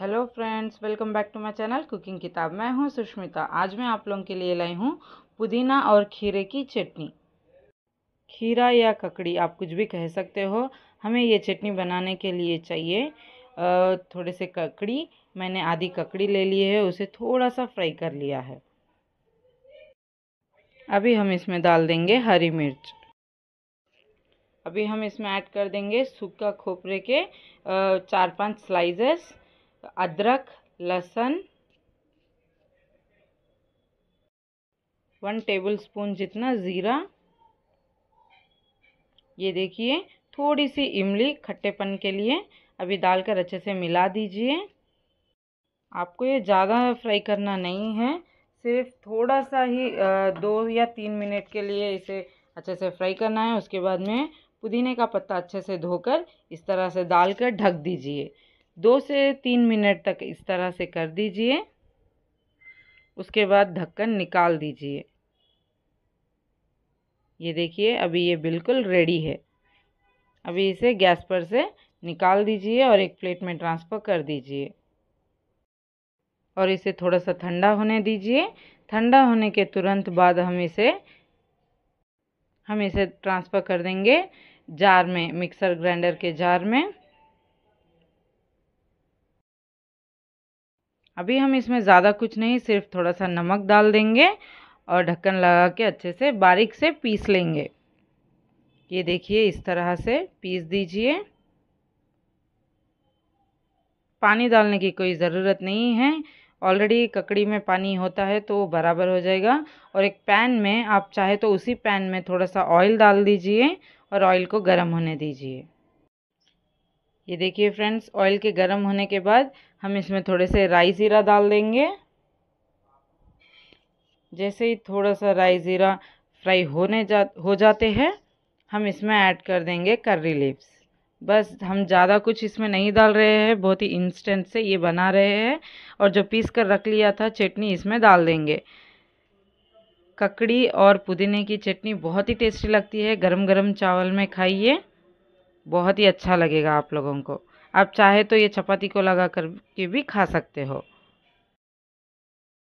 hello friends welcome back to my channel cooking किताब मैं हूं सुष्मिता आज मैं आप लोगों के लिए लाई हूं पुदीना और खीरे की चटनी खीरा या ककड़ी आप कुछ भी कह सकते हो हमें ये चटनी बनाने के लिए चाहिए थोड़े से ककड़ी मैंने आधी ककड़ी ले ली है उसे थोड़ा सा फ्राई कर लिया है अभी हम इसमें डाल देंगे हरी मिर्च अभी हम इसमें ऐड कर देंगे सूखा खोपरे के चार पांच स्लाइसेस अदरक लहसुन वन टेबल स्पून जितना ज़ीरा ये देखिए थोड़ी सी इमली खट्टेपन के लिए अभी डालकर अच्छे से मिला दीजिए आपको ये ज़्यादा फ्राई करना नहीं है सिर्फ थोड़ा सा ही दो या तीन मिनट के लिए इसे अच्छे से फ्राई करना है उसके बाद में पुदीने का पत्ता अच्छे से धोकर इस तरह से डालकर ढक दीजिए दो से तीन मिनट तक इस तरह से कर दीजिए उसके बाद ढक्कन निकाल दीजिए ये देखिए अभी ये बिल्कुल रेडी है अभी इसे गैस पर से निकाल दीजिए और एक प्लेट में ट्रांसफ़र कर दीजिए और इसे थोड़ा सा ठंडा होने दीजिए ठंडा होने के तुरंत बाद हम इसे हम इसे ट्रांसफ़र कर देंगे जार में मिक्सर ग्राइंडर के जार में अभी हम इसमें ज़्यादा कुछ नहीं सिर्फ थोड़ा सा नमक डाल देंगे और ढक्कन लगा के अच्छे से बारीक से पीस लेंगे ये देखिए इस तरह से पीस दीजिए पानी डालने की कोई ज़रूरत नहीं है ऑलरेडी ककड़ी में पानी होता है तो वो बराबर हो जाएगा और एक पैन में आप चाहे तो उसी पैन में थोड़ा सा ऑयल डाल दीजिए और ऑयल को गर्म होने दीजिए ये देखिए फ्रेंड्स ऑयल के गर्म होने के बाद हम इसमें थोड़े से राई ज़ीरा डाल देंगे जैसे ही थोड़ा सा राई ज़ीरा फ्राई होने जा हो जाते हैं हम इसमें ऐड कर देंगे कर्री लिप्स बस हम ज़्यादा कुछ इसमें नहीं डाल रहे हैं बहुत ही इंस्टेंट से ये बना रहे हैं और जो पीस कर रख लिया था चटनी इसमें डाल देंगे ककड़ी और पुदीने की चटनी बहुत ही टेस्टी लगती है गरम गरम चावल में खाइए बहुत ही अच्छा लगेगा आप लोगों को आप चाहे तो ये चपाती को लगा कर के भी खा सकते हो